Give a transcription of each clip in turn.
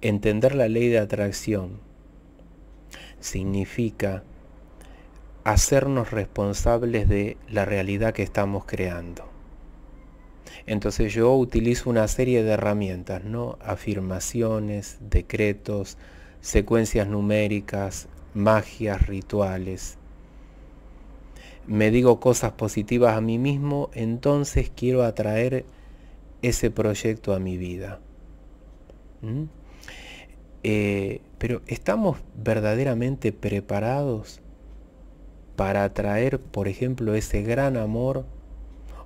Entender la ley de atracción significa hacernos responsables de la realidad que estamos creando. Entonces yo utilizo una serie de herramientas, ¿no? Afirmaciones, decretos, secuencias numéricas, magias, rituales. Me digo cosas positivas a mí mismo, entonces quiero atraer ese proyecto a mi vida. ¿Mm? Eh, pero ¿estamos verdaderamente preparados para atraer, por ejemplo, ese gran amor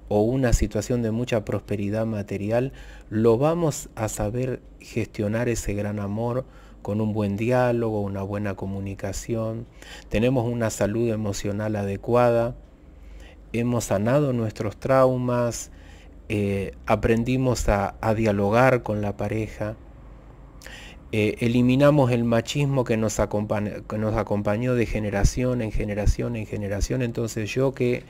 o una situación de mucha prosperidad material? ¿Lo vamos a saber gestionar ese gran amor? con un buen diálogo, una buena comunicación, tenemos una salud emocional adecuada, hemos sanado nuestros traumas, eh, aprendimos a dialogar con la pareja. Eh, eliminamos el machismo que nos, que nos acompañó de generación en generación en generación. Entonces yo que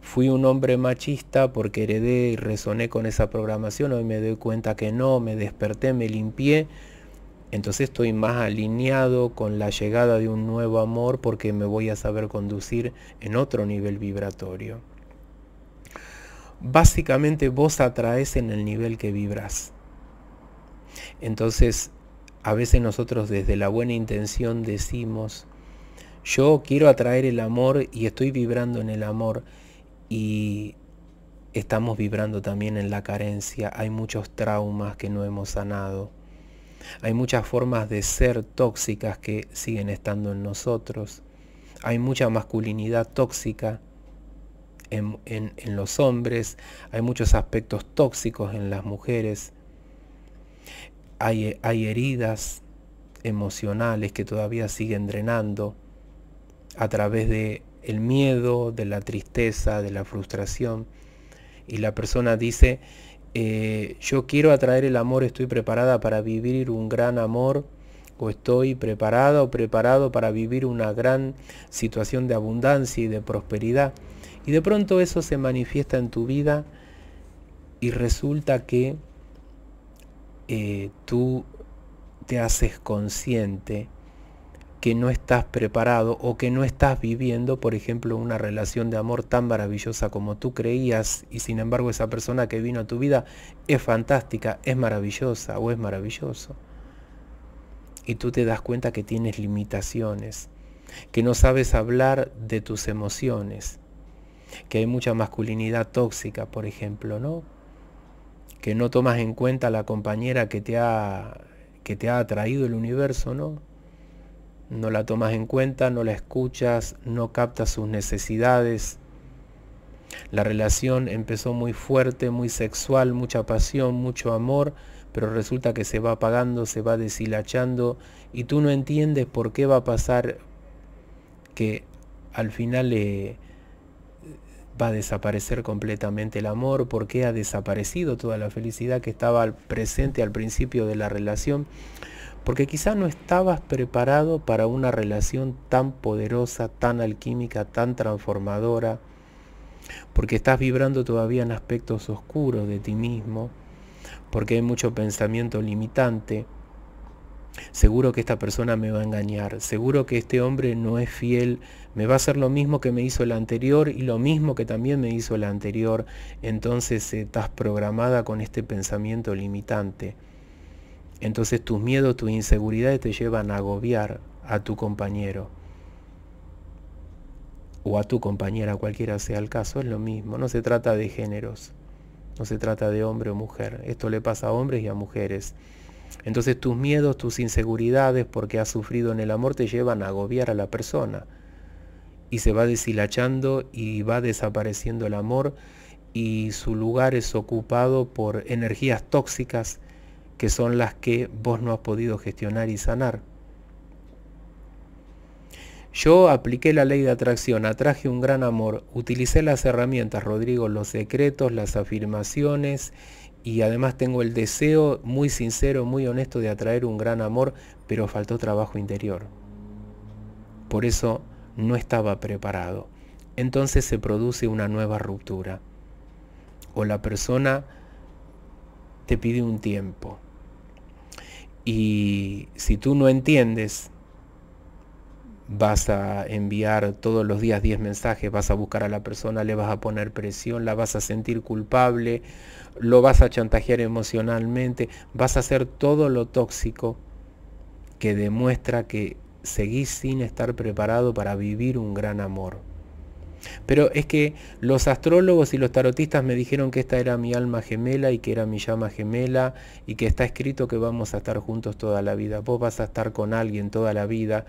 fui un hombre machista porque heredé y resoné con esa programación, hoy me doy cuenta que no, me desperté, me limpié. Entonces estoy más alineado con la llegada de un nuevo amor porque me voy a saber conducir en otro nivel vibratorio. Básicamente vos atraes en el nivel que vibras. Entonces a veces nosotros desde la buena intención decimos, yo quiero atraer el amor y estoy vibrando en el amor y estamos vibrando también en la carencia. Hay muchos traumas que no hemos sanado. Hay muchas formas de ser tóxicas que siguen estando en nosotros. Hay mucha masculinidad tóxica en, los hombres. Hay muchos aspectos tóxicos en las mujeres hay, heridas emocionales que todavía siguen drenando a través de el miedo, de la tristeza, de la frustración. Y la persona dice, eh, yo quiero atraer el amor, estoy preparada para vivir un gran amor, o estoy preparada o preparado para vivir una gran situación de abundancia y de prosperidad. Y de pronto eso se manifiesta en tu vida y resulta que eh, tú te haces consciente que no estás preparado o que no estás viviendo, por ejemplo, una relación de amor tan maravillosa como tú creías y sin embargo esa persona que vino a tu vida es fantástica, es maravillosa o es maravilloso. Y tú te das cuenta que tienes limitaciones, que no sabes hablar de tus emociones, que hay mucha masculinidad tóxica, por ejemplo, ¿no? que no tomas en cuenta la compañera que te ha, que te ha atraído el universo, ¿no? No la tomas en cuenta, no la escuchas, no captas sus necesidades. La relación empezó muy fuerte, muy sexual, mucha pasión, mucho amor, pero resulta que se va apagando, se va deshilachando y tú no entiendes por qué va a pasar que al final le va a desaparecer completamente el amor, porque ha desaparecido toda la felicidad que estaba presente al principio de la relación, porque quizá no estabas preparado para una relación tan poderosa, tan alquímica, tan transformadora, porque estás vibrando todavía en aspectos oscuros de ti mismo, porque hay mucho pensamiento limitante, Seguro que esta persona me va a engañar, seguro que este hombre no es fiel, me va a hacer lo mismo que me hizo el anterior y lo mismo que también me hizo el anterior. Entonces eh, estás programada con este pensamiento limitante. Entonces tus miedos, tus inseguridades te llevan a agobiar a tu compañero o a tu compañera, cualquiera sea el caso, es lo mismo. No se trata de géneros, no se trata de hombre o mujer. Esto le pasa a hombres y a mujeres. Entonces tus miedos, tus inseguridades porque has sufrido en el amor te llevan a agobiar a la persona. Y se va deshilachando y va desapareciendo el amor y su lugar es ocupado por energías tóxicas que son las que vos no has podido gestionar y sanar. Yo apliqué la ley de atracción, atraje un gran amor, utilicé las herramientas, Rodrigo, los secretos, las afirmaciones y además tengo el deseo muy sincero, muy honesto de atraer un gran amor, pero faltó trabajo interior. Por eso no estaba preparado. Entonces se produce una nueva ruptura. O la persona te pide un tiempo. Y si tú no entiendes vas a enviar todos los días 10 mensajes, vas a buscar a la persona, le vas a poner presión, la vas a sentir culpable, lo vas a chantajear emocionalmente, vas a hacer todo lo tóxico que demuestra que seguís sin estar preparado para vivir un gran amor. Pero es que los astrólogos y los tarotistas me dijeron que esta era mi alma gemela y que era mi llama gemela y que está escrito que vamos a estar juntos toda la vida. Vos vas a estar con alguien toda la vida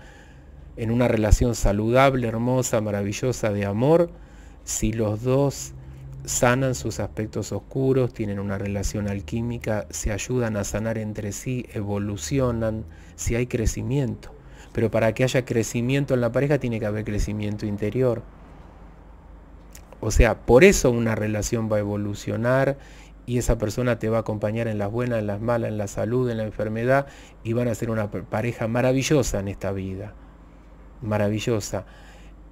en una relación saludable, hermosa, maravillosa de amor, si los dos sanan sus aspectos oscuros, tienen una relación alquímica, se ayudan a sanar entre sí, evolucionan, si hay crecimiento. Pero para que haya crecimiento en la pareja tiene que haber crecimiento interior. O sea, por eso una relación va a evolucionar y esa persona te va a acompañar en las buenas, en las malas, en la salud, en la enfermedad y van a ser una pareja maravillosa en esta vida maravillosa,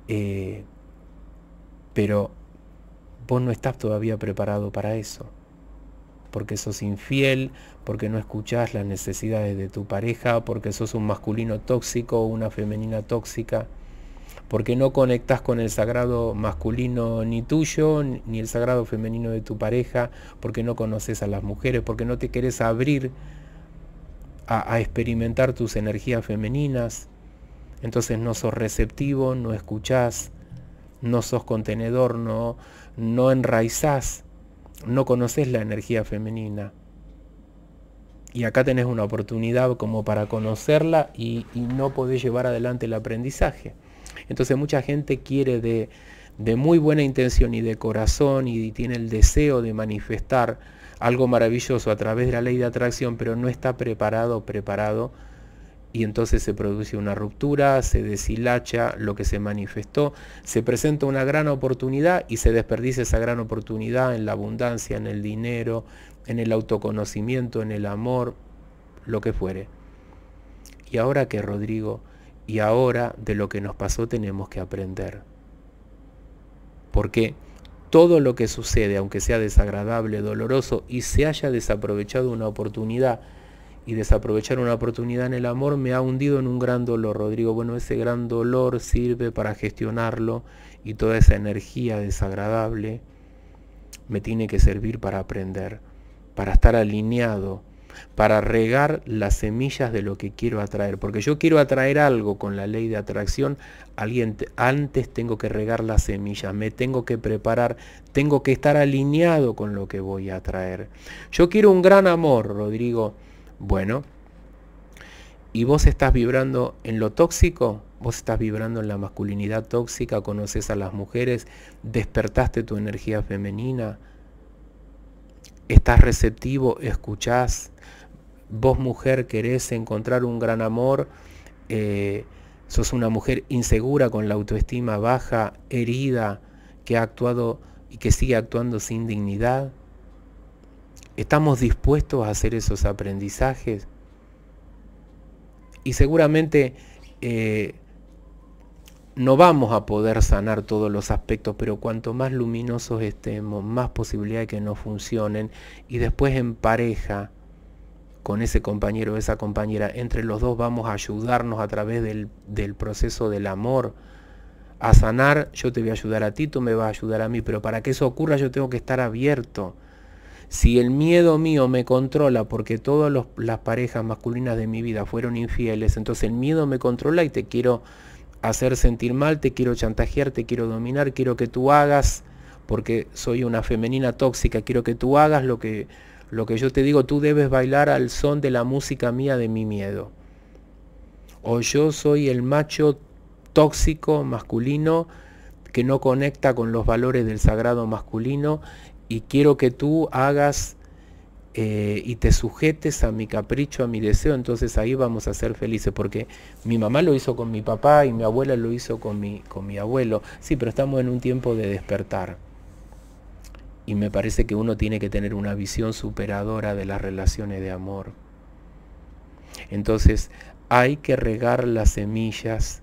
eh, pero vos no estás todavía preparado para eso, porque sos infiel, porque no escuchás las necesidades de tu pareja, porque sos un masculino tóxico o una femenina tóxica, porque no conectás con el sagrado masculino ni tuyo, ni el sagrado femenino de tu pareja, porque no conoces a las mujeres, porque no te querés abrir a experimentar tus energías femeninas, entonces no sos receptivo, no escuchás, no sos contenedor, no, no enraizás, no conoces la energía femenina. Y acá tenés una oportunidad como para conocerla y, no podés llevar adelante el aprendizaje. Entonces mucha gente quiere de, de muy buena intención y de corazón y tiene el deseo de manifestar algo maravilloso a través de la ley de atracción, pero no está preparado, preparado y entonces se produce una ruptura, se deshilacha lo que se manifestó, se presenta una gran oportunidad y se desperdicia esa gran oportunidad en la abundancia, en el dinero, en el autoconocimiento, en el amor, lo que fuere. ¿Y ahora que Rodrigo? Y ahora de lo que nos pasó tenemos que aprender. Porque todo lo que sucede, aunque sea desagradable, doloroso y se haya desaprovechado una oportunidad, y desaprovechar una oportunidad en el amor me ha hundido en un gran dolor, Rodrigo. Bueno, ese gran dolor sirve para gestionarlo y toda esa energía desagradable me tiene que servir para aprender, para estar alineado, para regar las semillas de lo que quiero atraer. Porque yo quiero atraer algo con la ley de atracción, alguien antes tengo que regar las semillas, me tengo que preparar, tengo que estar alineado con lo que voy a atraer. Yo quiero un gran amor, Rodrigo bueno, y vos estás vibrando en lo tóxico, vos estás vibrando en la masculinidad tóxica, conoces a las mujeres, despertaste tu energía femenina, estás receptivo, escuchás, vos mujer querés encontrar un gran amor, eh, sos una mujer insegura con la autoestima baja, herida, que ha actuado y que sigue actuando sin dignidad, ¿Estamos dispuestos a hacer esos aprendizajes? Y seguramente eh, no vamos a poder sanar todos los aspectos, pero cuanto más luminosos estemos, más posibilidad de que nos funcionen. Y después en pareja, con ese compañero o esa compañera, entre los dos vamos a ayudarnos a través del, del proceso del amor a sanar, yo te voy a ayudar a ti, tú me vas a ayudar a mí, pero para que eso ocurra yo tengo que estar abierto si el miedo mío me controla porque todas las parejas masculinas de mi vida fueron infieles, entonces el miedo me controla y te quiero hacer sentir mal, te quiero chantajear, te quiero dominar, quiero que tú hagas, porque soy una femenina tóxica, quiero que tú hagas lo que, lo que yo te digo, tú debes bailar al son de la música mía de mi miedo. O yo soy el macho tóxico masculino que no conecta con los valores del sagrado masculino y quiero que tú hagas eh, y te sujetes a mi capricho, a mi deseo, entonces ahí vamos a ser felices, porque mi mamá lo hizo con mi papá y mi abuela lo hizo con mi, con mi abuelo. Sí, pero estamos en un tiempo de despertar. Y me parece que uno tiene que tener una visión superadora de las relaciones de amor. Entonces hay que regar las semillas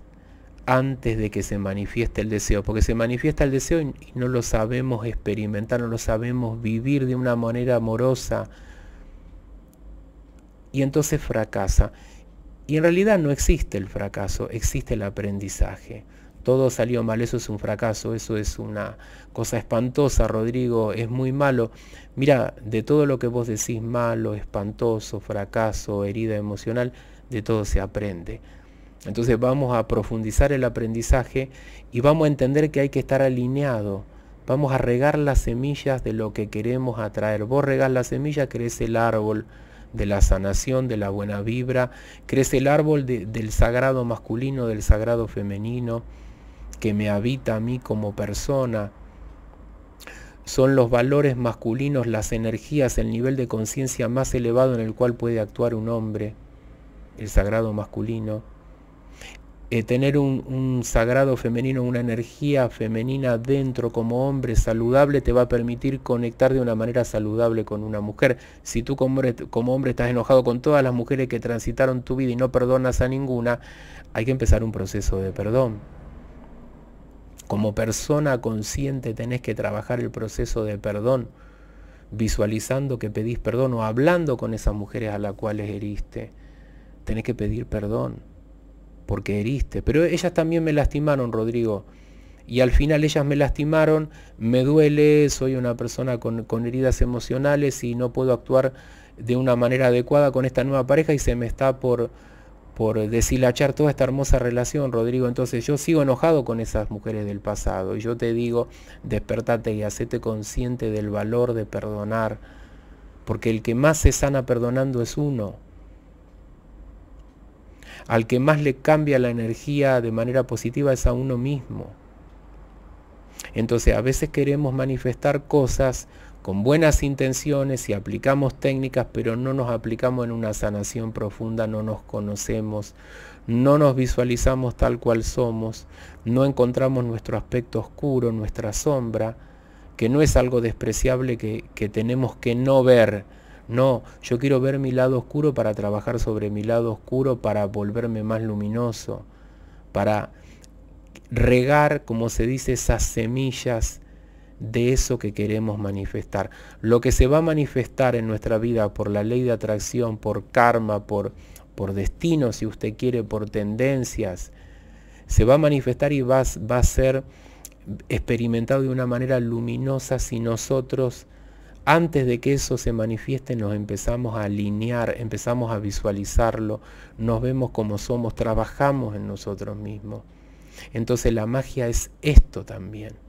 antes de que se manifieste el deseo, porque se manifiesta el deseo y no lo sabemos experimentar, no lo sabemos vivir de una manera amorosa, y entonces fracasa. Y en realidad no existe el fracaso, existe el aprendizaje. Todo salió mal, eso es un fracaso, eso es una cosa espantosa, Rodrigo, es muy malo. Mira, de todo lo que vos decís malo, espantoso, fracaso, herida emocional, de todo se aprende. Entonces vamos a profundizar el aprendizaje y vamos a entender que hay que estar alineado. Vamos a regar las semillas de lo que queremos atraer. Vos regás la semilla, crece el árbol de la sanación, de la buena vibra, crece el árbol del sagrado masculino, del sagrado femenino, que me habita a mí como persona. Son los valores masculinos, las energías, el nivel de conciencia más elevado en el cual puede actuar un hombre, el sagrado masculino eh, tener un, sagrado femenino, una energía femenina dentro como hombre saludable te va a permitir conectar de una manera saludable con una mujer. Si tú como como hombre estás enojado con todas las mujeres que transitaron tu vida y no perdonas a ninguna, hay que empezar un proceso de perdón. Como persona consciente tenés que trabajar el proceso de perdón, visualizando que pedís perdón o hablando con esas mujeres a las cuales heriste. Tenés que pedir perdón porque heriste. Pero ellas también me lastimaron, Rodrigo. Y al final ellas me lastimaron, me duele, soy una persona con, heridas emocionales y no puedo actuar de una manera adecuada con esta nueva pareja y se me está por, por deshilachar toda esta hermosa relación, Rodrigo. Entonces yo sigo enojado con esas mujeres del pasado. Y yo te digo, despertate y hacete consciente del valor de perdonar. Porque el que más se sana perdonando es uno. Al que más le cambia la energía de manera positiva es a uno mismo. Entonces a veces queremos manifestar cosas con buenas intenciones y aplicamos técnicas, pero no nos aplicamos en una sanación profunda, no nos conocemos, no nos visualizamos tal cual somos, no encontramos nuestro aspecto oscuro, nuestra sombra, que no es algo despreciable que, tenemos que no ver, no, yo quiero ver mi lado oscuro para trabajar sobre mi lado oscuro, para volverme más luminoso, para regar, como se dice, esas semillas de eso que queremos manifestar. Lo que se va a manifestar en nuestra vida por la ley de atracción, por karma, por, por destino, si usted quiere, por tendencias, se va a manifestar y va a ser experimentado de una manera luminosa si nosotros antes de que eso se manifieste nos empezamos a alinear, empezamos a visualizarlo, nos vemos como somos, trabajamos en nosotros mismos. Entonces la magia es esto también.